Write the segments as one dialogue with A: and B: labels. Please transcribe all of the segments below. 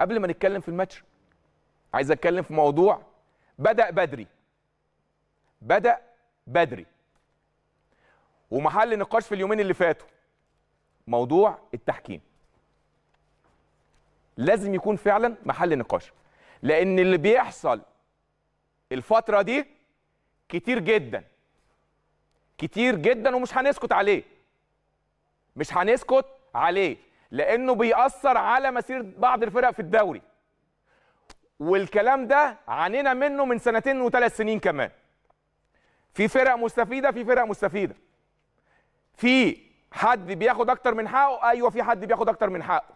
A: قبل ما نتكلم في الماتش عايز اتكلم في موضوع بدا بدري بدا بدري ومحل نقاش في اليومين اللي فاتوا موضوع التحكيم لازم يكون فعلا محل نقاش لان اللي بيحصل الفتره دي كتير جدا كتير جدا ومش هنسكت عليه مش هنسكت عليه لانه بيأثر على مسيره بعض الفرق في الدوري والكلام ده عانينا منه من سنتين وثلاث سنين كمان في فرق مستفيده في فرق مستفيده في حد بياخد اكتر من حقه ايوه في حد بياخد اكتر من حقه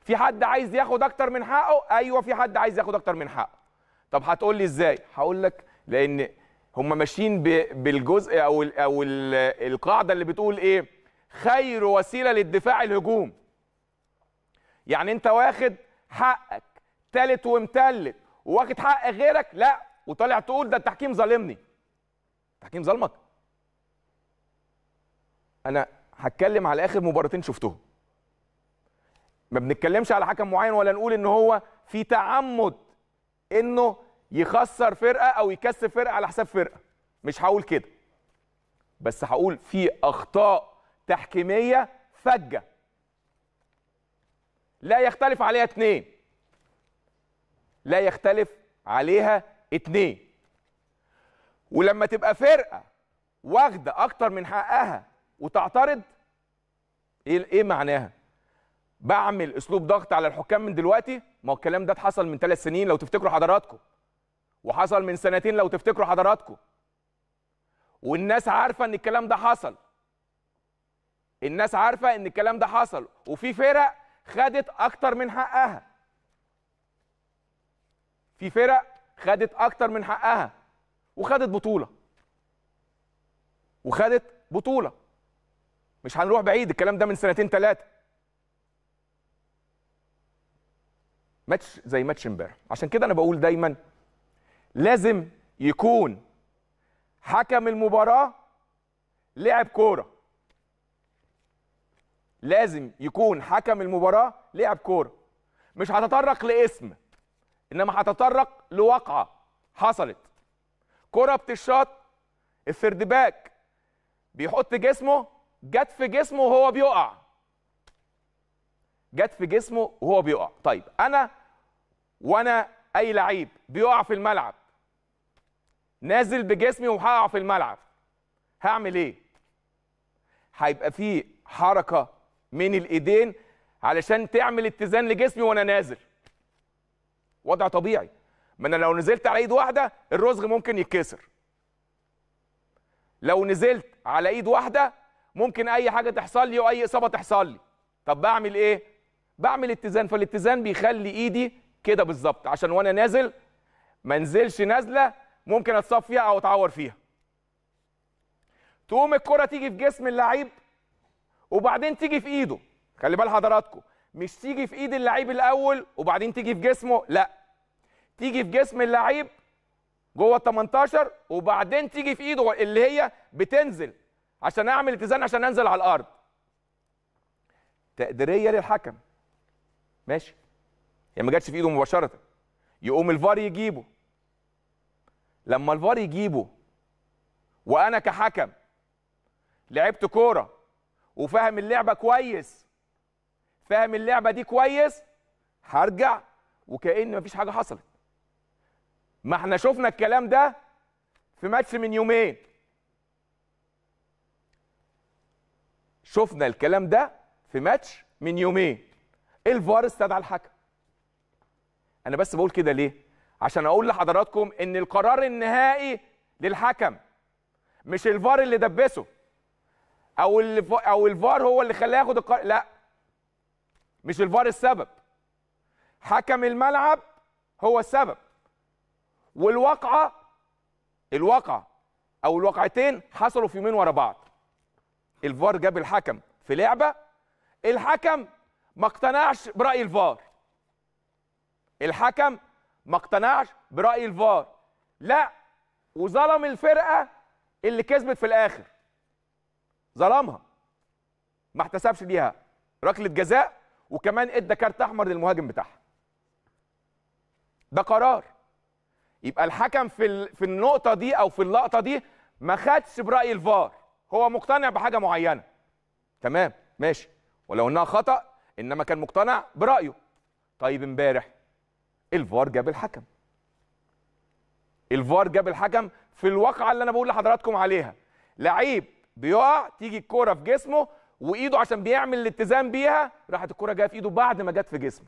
A: في حد عايز ياخد اكتر من حقه ايوه في حد عايز ياخد اكتر من حقه طب هتقول لي ازاي هقول لك لان هم ماشيين بالجزء او او القاعده اللي بتقول ايه خير وسيله للدفاع الهجوم يعني انت واخد حقك تالت ومتلت وواخد حق غيرك لا وطالع تقول ده التحكيم ظالمني التحكيم ظلمك انا هتكلم على اخر مباراتين شفتهم ما بنتكلمش على حكم معين ولا نقول ان هو في تعمد انه يخسر فرقه او يكسب فرقه على حساب فرقه مش هقول كده بس هقول في اخطاء تحكيميه فجه لا يختلف عليها اثنين لا يختلف عليها اثنين ولما تبقى فرقه واخده اكتر من حقها وتعترض إيه-, ايه معناها بعمل اسلوب ضغط على الحكام من دلوقتي ما هو الكلام ده اتحصل من ثلاث سنين لو تفتكروا حضراتكم وحصل من سنتين لو تفتكروا حضراتكم والناس عارفه ان الكلام ده حصل الناس عارفه ان الكلام ده حصل وفي فرق خدت اكتر من حقها في فرق خدت اكتر من حقها وخدت بطوله وخدت بطوله مش هنروح بعيد الكلام ده من سنتين ثلاثه ماتش زي ماتش امبارح عشان كده انا بقول دايما لازم يكون حكم المباراه لعب كوره لازم يكون حكم المباراه لعب كوره مش هتطرق لاسم انما هتطرق لواقعه حصلت كره بتشاط الفردباك بيحط جسمه جت في جسمه وهو بيقع جت في جسمه وهو بيقع طيب انا وانا اي لعيب بيقع في الملعب نازل بجسمي وهقع في الملعب هعمل ايه هيبقى فيه حركه من الايدين علشان تعمل اتزان لجسمي وانا نازل وضع طبيعي ما انا لو نزلت على ايد واحده الرزغ ممكن يتكسر لو نزلت على ايد واحده ممكن اي حاجه تحصل لي واي اصابه تحصل لي طب بعمل ايه بعمل اتزان فالاتزان بيخلي ايدي كده بالظبط عشان وانا نازل ما انزلش نازله ممكن اتصاب فيها او اتعور فيها تقوم الكره تيجي في جسم اللعيب وبعدين تيجي في ايده خلي بال حضراتكم مش تيجي في ايد اللعيب الاول وبعدين تيجي في جسمه لا تيجي في جسم اللعيب جوه ال 18 وبعدين تيجي في ايده اللي هي بتنزل عشان اعمل اتزان عشان انزل على الارض تقديريه للحكم ماشي هي ما جاتش في ايده مباشره يقوم الفار يجيبه لما الفار يجيبه وانا كحكم لعبت كوره وفاهم اللعبه كويس فاهم اللعبه دي كويس هرجع وكأن مفيش حاجه حصلت ما احنا شفنا الكلام ده في ماتش من يومين شفنا الكلام ده في ماتش من يومين الفار استدعى الحكم انا بس بقول كده ليه عشان اقول لحضراتكم ان القرار النهائي للحكم مش الفار اللي دبسه او اللي او الفار هو اللي خلاه ياخد القرار لا مش الفار السبب حكم الملعب هو السبب والواقعه الواقعه او الواقعتين حصلوا في يومين ورا بعض الفار جاب الحكم في لعبه الحكم ما اقتنعش براي الفار الحكم ما اقتنعش براي الفار لا وظلم الفرقه اللي كسبت في الاخر ظلمها ما احتسبش ليها ركله جزاء وكمان ادى كارت احمر للمهاجم بتاعها ده قرار يبقى الحكم في في النقطه دي او في اللقطه دي ما خدش براي الفار هو مقتنع بحاجه معينه تمام ماشي ولو انها خطا انما كان مقتنع برايه طيب امبارح الفار جاب الحكم الفار جاب الحكم في الواقعه اللي انا بقول لحضراتكم عليها لعيب بيقع تيجي الكوره في جسمه وايده عشان بيعمل الاتزان بيها راحت الكوره جايه في ايده بعد ما جت في جسمه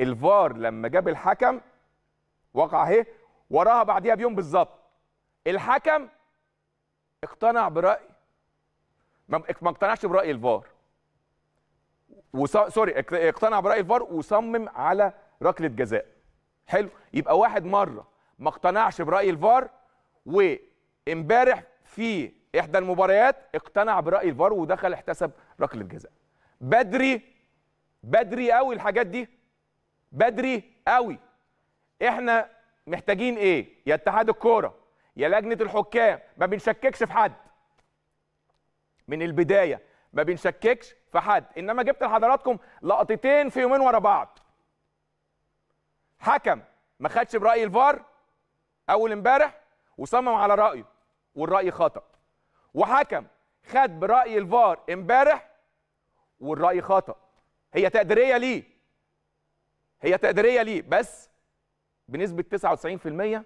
A: الفار لما جاب الحكم وقع اهي وراها بعديها بيوم بالظبط الحكم اقتنع برأي ما اقتنعش برأي الفار وص... سوري اقتنع برأي الفار وصمم على ركلة جزاء حلو يبقى واحد مرة ما اقتنعش برأي الفار وامبارح في احدى المباريات اقتنع براي الفار ودخل احتسب ركله جزاء بدري بدري قوي الحاجات دي بدري قوي احنا محتاجين ايه يا اتحاد الكوره يا لجنه الحكام ما بنشككش في حد من البدايه ما بنشككش في حد انما جبت لحضراتكم لقطتين في يومين ورا بعض حكم ما خدش براي الفار اول امبارح وصمم على رايه والراي خطا وحكم خد براي الفار امبارح والراي خطا هي تقديريه ليه هي تقديريه ليه بس بنسبه 99%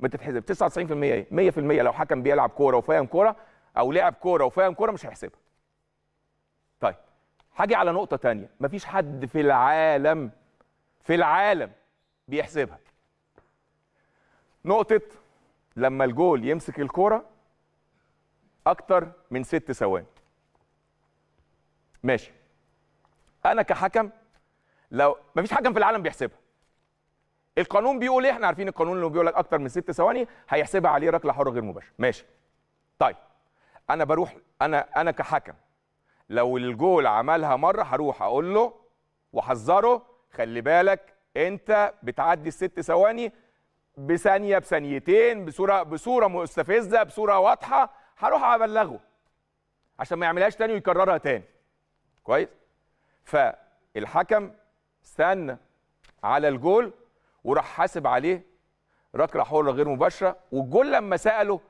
A: ما تتحسب 99% ايه 100% لو حكم بيلعب كوره وفاهم كوره او لعب كوره وفاهم كوره مش هيحسبها طيب هاجي على نقطه تانية مفيش حد في العالم في العالم بيحسبها نقطه لما الجول يمسك الكوره اكتر من ست ثواني ماشي انا كحكم لو مفيش حكم في العالم بيحسبها القانون بيقول ايه احنا عارفين القانون اللي بيقول لك اكتر من ست ثواني هيحسبها عليه ركله حره غير مباشره ماشي طيب انا بروح انا انا كحكم لو الجول عملها مره هروح اقول له واحذره خلي بالك انت بتعدي الست ثواني بثانيه بثانيتين بصوره بصوره مستفزه بصوره واضحه هروح ابلغه عشان ما يعملهاش تاني ويكررها تاني كويس فالحكم استنى على الجول وراح حاسب عليه ركله حره غير مباشره والجول لما ساله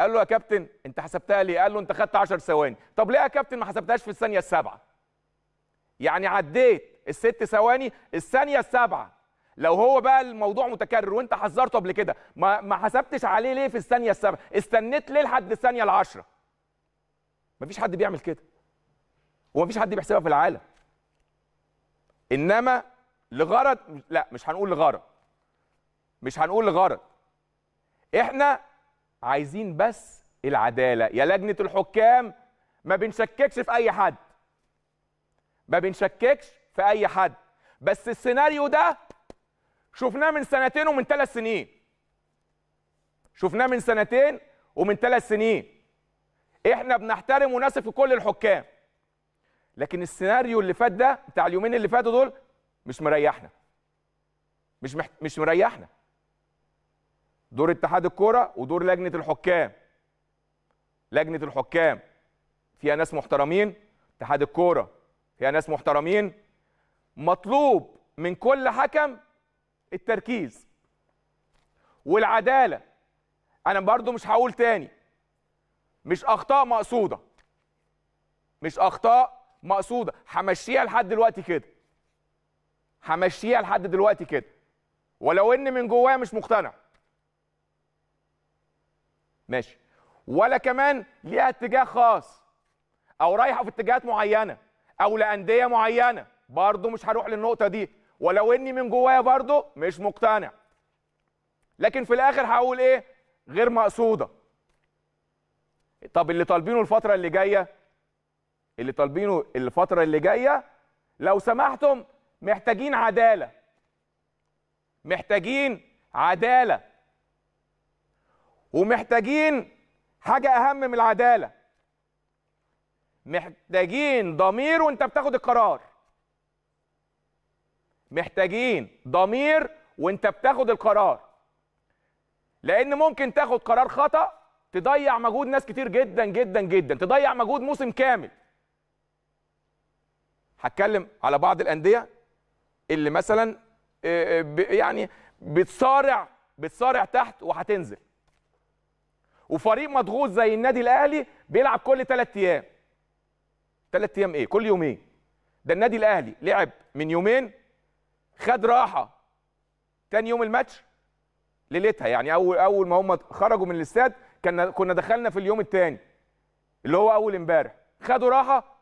A: قال له يا كابتن انت حسبتها ليه؟ قال له انت خدت 10 ثواني، طب ليه يا كابتن ما حسبتهاش في الثانيه السابعه؟ يعني عديت الست ثواني الثانيه السابعه لو هو بقى الموضوع متكرر وانت حذرته قبل كده ما, ما حسبتش عليه ليه في الثانيه السابعه استنيت ليه لحد الثانيه العشره مفيش حد بيعمل كده ومفيش حد بيحسبها في العالم انما لغرض لا مش هنقول لغرض مش هنقول لغرض احنا عايزين بس العداله يا لجنه الحكام ما بنشككش في اي حد ما بنشككش في اي حد بس السيناريو ده شفناه من سنتين ومن ثلاث سنين شفناه من سنتين ومن ثلاث سنين احنا بنحترم ونثق في كل الحكام لكن السيناريو اللي فات ده بتاع اليومين اللي فاتوا دول مش مريحنا مش محت... مش مريحنا دور اتحاد الكوره ودور لجنه الحكام لجنه الحكام فيها ناس محترمين اتحاد الكوره فيها ناس محترمين مطلوب من كل حكم التركيز والعداله انا برضو مش هقول تاني مش اخطاء مقصوده مش اخطاء مقصوده همشيها لحد دلوقتي كده همشيها لحد دلوقتي كده ولو ان من جوايا مش مقتنع ماشي ولا كمان ليها اتجاه خاص او رايحه في اتجاهات معينه او لانديه معينه برضه مش هروح للنقطه دي ولو اني من جوايا برضه مش مقتنع لكن في الاخر هقول ايه غير مقصوده طب اللي طالبينه الفتره اللي جايه اللي طالبينه الفتره اللي جايه لو سمحتم محتاجين عداله محتاجين عداله ومحتاجين حاجه اهم من العداله محتاجين ضمير وانت بتاخد القرار محتاجين ضمير وانت بتاخد القرار لان ممكن تاخد قرار خطا تضيع مجهود ناس كتير جدا جدا جدا تضيع مجهود موسم كامل هتكلم على بعض الانديه اللي مثلا آه، آه، يعني بتصارع بتصارع تحت وهتنزل وفريق مضغوط زي النادي الاهلي بيلعب كل ثلاث ايام ثلاث ايام ايه كل يومين ده النادي الاهلي لعب من يومين خد راحه تاني يوم الماتش ليلتها يعني اول اول ما هم خرجوا من الاستاد كنا كنا دخلنا في اليوم التاني اللي هو اول امبارح خدوا راحه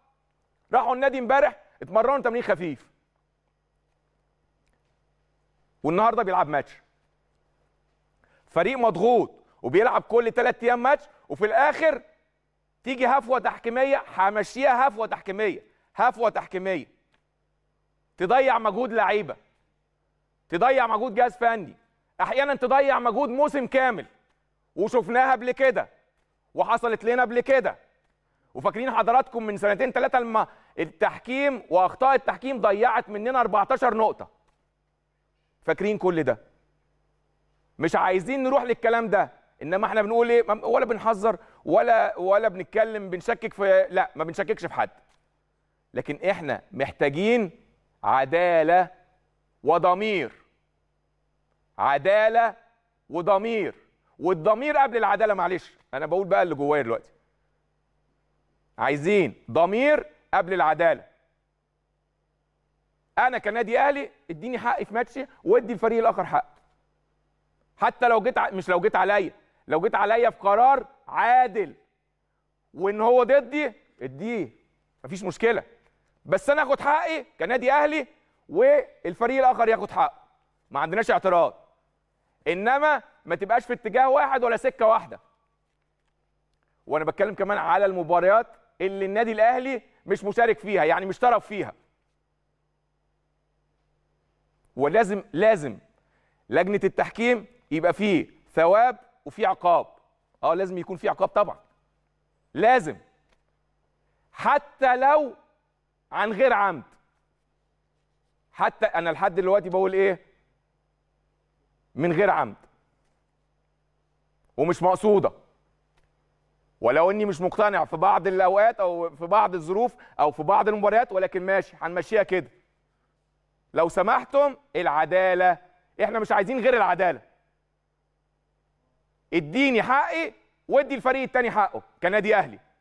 A: راحوا النادي امبارح اتمرنوا تمرين خفيف والنهارده بيلعب ماتش فريق مضغوط وبيلعب كل ثلاث ايام ماتش وفي الاخر تيجي هفوه تحكيميه همشيها هفوه تحكيميه هفوه تحكيميه تضيع مجهود لعيبه تضيع مجهود جهاز فني احيانا تضيع مجهود موسم كامل وشفناها قبل كده وحصلت لنا قبل كده وفاكرين حضراتكم من سنتين ثلاثه لما التحكيم واخطاء التحكيم ضيعت مننا 14 نقطه فاكرين كل ده مش عايزين نروح للكلام ده انما احنا بنقول ايه ولا بنحذر ولا ولا بنتكلم بنشكك في لا ما بنشككش في حد لكن احنا محتاجين عداله وضمير عداله وضمير والضمير قبل العداله معلش انا بقول بقى اللي جوايا دلوقتي عايزين ضمير قبل العداله انا كنادي اهلي اديني حقي في ماتشي وادي الفريق الاخر حق حتى لو جيت ع... مش لو جيت عليا لو جيت عليا في قرار عادل وان هو ضدي اديه مفيش مشكله بس انا اخد حقي كنادي اهلي والفريق الاخر ياخد حقه ما عندناش اعتراض انما ما تبقاش في اتجاه واحد ولا سكه واحده وانا بتكلم كمان على المباريات اللي النادي الاهلي مش مشارك فيها يعني مش طرف فيها ولازم لازم لجنه التحكيم يبقى فيه ثواب وفيه عقاب اه لازم يكون فيه عقاب طبعا لازم حتى لو عن غير عمد حتى انا لحد دلوقتي بقول ايه من غير عمد ومش مقصوده ولو اني مش مقتنع في بعض الاوقات او في بعض الظروف او في بعض المباريات ولكن ماشي هنمشيها كده لو سمحتم العداله احنا مش عايزين غير العداله اديني حقي وادي الفريق التاني حقه كنادي اهلي